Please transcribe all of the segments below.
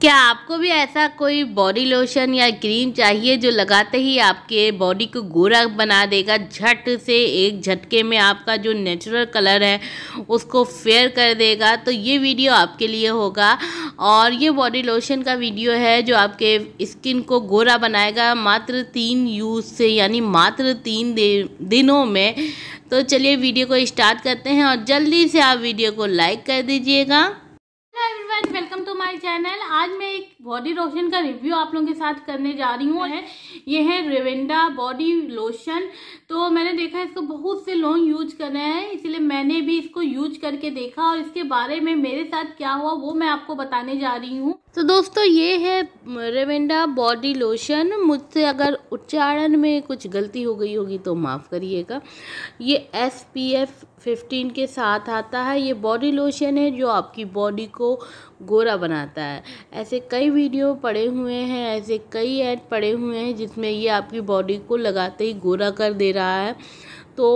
क्या आपको भी ऐसा कोई बॉडी लोशन या क्रीम चाहिए जो लगाते ही आपके बॉडी को गोरा बना देगा झट से एक झटके में आपका जो नेचुरल कलर है उसको फेयर कर देगा तो ये वीडियो आपके लिए होगा और ये बॉडी लोशन का वीडियो है जो आपके स्किन को गोरा बनाएगा मात्र तीन यूज़ से यानी मात्र तीन दिनों में तो चलिए वीडियो को स्टार्ट करते हैं और जल्दी से आप वीडियो को लाइक कर दीजिएगा चैनल आज मैं एक बॉडी लोशन का रिव्यू आप लोगों के साथ करने जा रही हूँ ये है रेवेंडा बॉडी लोशन तो मैंने देखा इसको बहुत से लोग यूज कर रहे हैं इसलिए मैंने भी इसको यूज करके देखा और इसके बारे में मेरे साथ क्या हुआ वो मैं आपको बताने जा रही हूँ तो दोस्तों ये है रेवेंडा बॉडी लोशन मुझसे अगर उच्चारण में कुछ गलती हो गई होगी तो माफ़ करिएगा ये एस पी एफ फिफ्टीन के साथ आता है ये बॉडी लोशन है जो आपकी बॉडी को गोरा बनाता है ऐसे कई वीडियो पड़े हुए हैं ऐसे कई ऐड पड़े हुए हैं जिसमें ये आपकी बॉडी को लगाते ही गोरा कर दे रहा है तो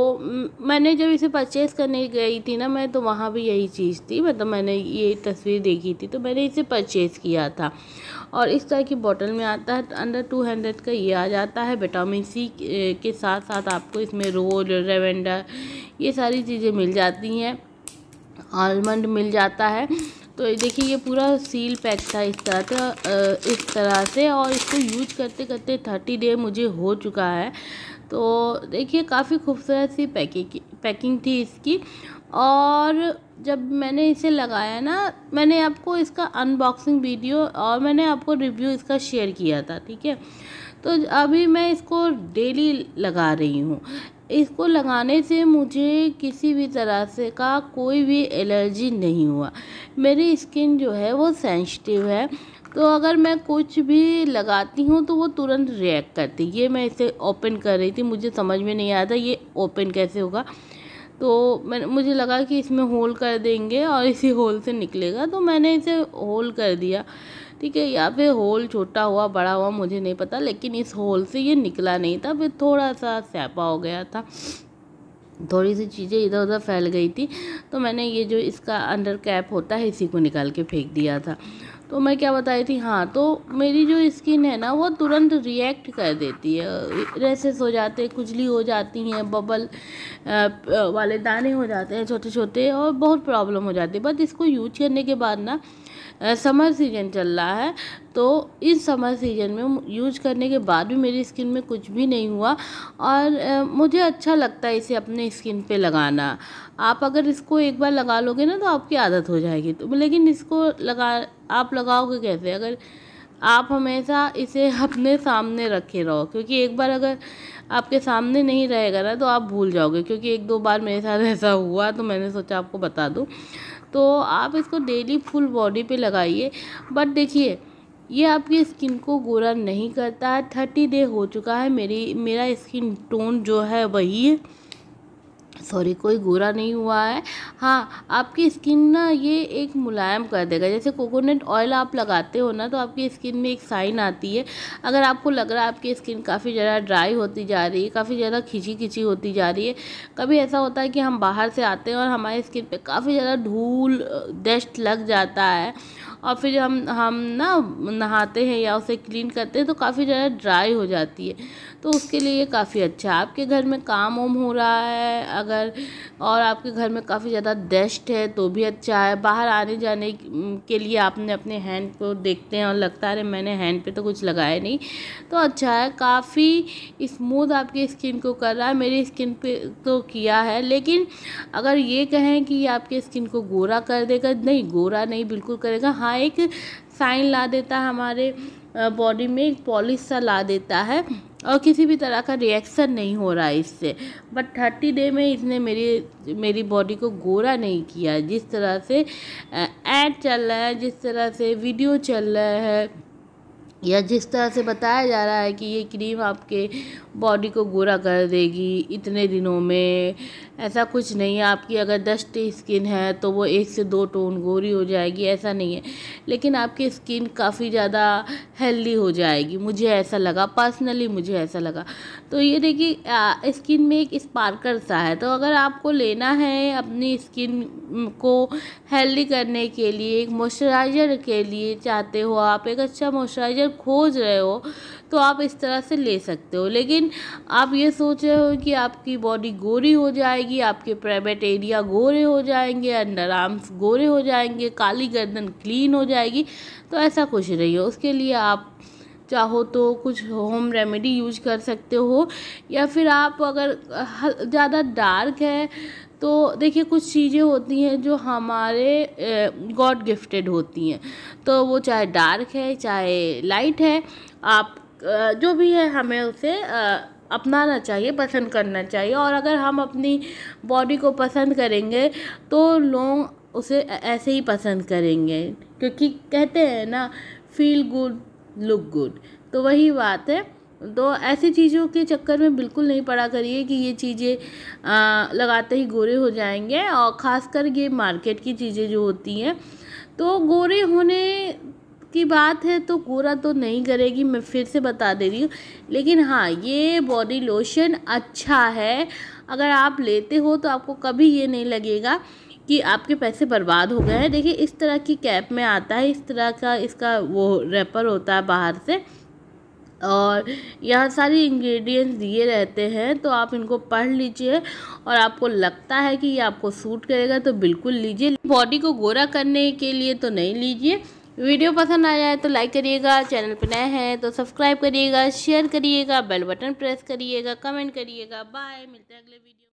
मैंने जब इसे परचेज़ करने गई थी ना मैं तो वहाँ भी यही चीज़ थी मतलब मैंने ये तस्वीर देखी थी तो मैंने इसे परचेज़ किया था और इस तरह की बॉटल में आता है अंडर टू हंड्रेड का ये आ जाता है विटामिन सी के साथ साथ आपको इसमें रोल रेवेंडर ये सारी चीज़ें मिल जाती हैं आलमंड मिल जाता है तो देखिए ये पूरा सील पैक था इस तरह से इस तरह से और इसको यूज करते करते थर्टी डे मुझे हो चुका है तो देखिए काफ़ी खूबसूरत सी पैकिंग पैकिंग थी इसकी और जब मैंने इसे लगाया ना मैंने आपको इसका अनबॉक्सिंग वीडियो और मैंने आपको रिव्यू इसका शेयर किया था ठीक है तो अभी मैं इसको डेली लगा रही हूँ इसको लगाने से मुझे किसी भी तरह से का कोई भी एलर्जी नहीं हुआ मेरी स्किन जो है वो सेंसिटिव है तो अगर मैं कुछ भी लगाती हूँ तो वो तुरंत रिएक्ट करती ये मैं इसे ओपन कर रही थी मुझे समझ में नहीं आया था ये ओपन कैसे होगा तो मैं मुझे लगा कि इसमें होल कर देंगे और इसी होल से निकलेगा तो मैंने इसे होल कर दिया ठीक है या फिर होल छोटा हुआ बड़ा हुआ मुझे नहीं पता लेकिन इस होल से ये निकला नहीं था फिर थोड़ा सा स्यापा हो गया था थोड़ी सी चीज़ें इधर उधर फैल गई थी तो मैंने ये जो इसका अंडर कैप होता है इसी को निकाल के फेंक दिया था तो मैं क्या बताई थी हाँ तो मेरी जो स्किन है ना वो तुरंत रिएक्ट कर देती है रेसेस हो जाते हैं खुजली हो जाती हैं बबल वाले दाने हो जाते हैं छोटे छोटे और बहुत प्रॉब्लम हो जाती है बट इसको यूज करने के बाद ना समर सीजन चल रहा है तो इस समर सीजन में यूज करने के बाद भी मेरी स्किन में कुछ भी नहीं हुआ और मुझे अच्छा लगता है इसे अपने स्किन पे लगाना आप अगर इसको एक बार लगा लोगे ना तो आपकी आदत हो जाएगी तो लेकिन इसको लगा आप लगाओगे कैसे अगर आप हमेशा इसे अपने सामने रखे रहो क्योंकि एक बार अगर आपके सामने नहीं रहेगा ना तो आप भूल जाओगे क्योंकि एक दो बार मेरे साथ ऐसा हुआ तो मैंने सोचा आपको बता दूँ तो आप इसको डेली फुल बॉडी पे लगाइए बट देखिए ये आपकी स्किन को गोरा नहीं करता है थर्टी डे हो चुका है मेरी मेरा स्किन टोन जो है वही है सॉरी कोई गोरा नहीं हुआ है हाँ आपकी स्किन ना ये एक मुलायम कर देगा जैसे कोकोनट ऑयल आप लगाते हो ना तो आपकी स्किन में एक साइन आती है अगर आपको लग रहा है आपकी स्किन काफ़ी ज़्यादा ड्राई होती जा रही है काफ़ी ज़्यादा खिंची खिंची होती जा रही है कभी ऐसा होता है कि हम बाहर से आते हैं और हमारी स्किन पर काफ़ी ज़्यादा धूल डस्ट लग जाता है और फिर हम हम ना नहाते हैं या उसे क्लीन करते हैं तो काफ़ी ज़्यादा ड्राई हो जाती है तो उसके लिए काफ़ी अच्छा आपके घर में काम उम हो रहा है अगर और आपके घर में काफ़ी ज़्यादा डस्ट है तो भी अच्छा है बाहर आने जाने के लिए आपने अपने हैंड को देखते हैं और लगता है मैंने हैंड पे तो कुछ लगाया नहीं तो अच्छा है काफ़ी स्मूथ आपकी स्किन को कर रहा है मेरी स्किन पे तो किया है लेकिन अगर ये कहें कि ये आपकी स्किन को गोरा कर देगा नहीं गोरा नहीं बिल्कुल करेगा हाँ हाँ एक साइन ला देता है हमारे बॉडी में एक पॉलिश सा ला देता है और किसी भी तरह का रिएक्शन नहीं हो रहा है इससे बट थर्टी डे में इसने मेरी मेरी बॉडी को गोरा नहीं किया जिस तरह से एड चल रहा है जिस तरह से वीडियो चल रहा है या जिस तरह से बताया जा रहा है कि ये क्रीम आपके बॉडी को गोरा कर देगी इतने दिनों में ऐसा कुछ नहीं है आपकी अगर डस्ट स्किन है तो वो एक से दो टोन गोरी हो जाएगी ऐसा नहीं है लेकिन आपकी स्किन काफ़ी ज़्यादा हेल्दी हो जाएगी मुझे ऐसा लगा पर्सनली मुझे ऐसा लगा तो ये देखिए स्किन में एक स्पार्कर सा है तो अगर आपको लेना है अपनी स्किन को हेल्दी करने के लिए एक मॉइस्चराइज़र के लिए चाहते हो आप एक अच्छा मॉइस्चराइज़र अगर खोज रहे हो तो आप इस तरह से ले सकते हो लेकिन आप ये सोच रहे हो कि आपकी बॉडी गोरी हो जाएगी आपके प्राइवेट एरिया गोरे हो जाएंगे अंडर आर्म्स गोरे हो जाएंगे काली गर्दन क्लीन हो जाएगी तो ऐसा कुछ नहीं हो उसके लिए आप चाहो तो कुछ होम रेमेडी यूज कर सकते हो या फिर आप अगर ज़्यादा डार्क है तो देखिए कुछ चीज़ें होती हैं जो हमारे गॉड गिफ्टेड होती हैं तो वो चाहे डार्क है चाहे लाइट है आप जो भी है हमें उसे अपनाना चाहिए पसंद करना चाहिए और अगर हम अपनी बॉडी को पसंद करेंगे तो लोग उसे ऐसे ही पसंद करेंगे क्योंकि कहते हैं ना फील गुड लुक गुड तो वही बात है तो ऐसी चीज़ों के चक्कर में बिल्कुल नहीं पड़ा करिए कि ये चीज़ें लगाते ही गोरे हो जाएंगे और ख़ासकर ये मार्केट की चीज़ें जो होती हैं तो गोरे होने की बात है तो गोरा तो नहीं करेगी मैं फिर से बता दे रही हूँ लेकिन हाँ ये बॉडी लोशन अच्छा है अगर आप लेते हो तो आपको कभी ये नहीं लगेगा कि आपके पैसे बर्बाद हो गए हैं देखिए इस तरह की कैप में आता है इस तरह का इसका वो रैपर होता है बाहर से और यहाँ सारी इंग्रेडिएंट्स दिए रहते हैं तो आप इनको पढ़ लीजिए और आपको लगता है कि ये आपको सूट करेगा तो बिल्कुल लीजिए बॉडी को गोरा करने के लिए तो नहीं लीजिए वीडियो पसंद आ जाए तो लाइक करिएगा चैनल पर नए हैं तो सब्सक्राइब करिएगा शेयर करिएगा बेल बटन प्रेस करिएगा कमेंट करिएगा बाय मिलते हैं अगले वीडियो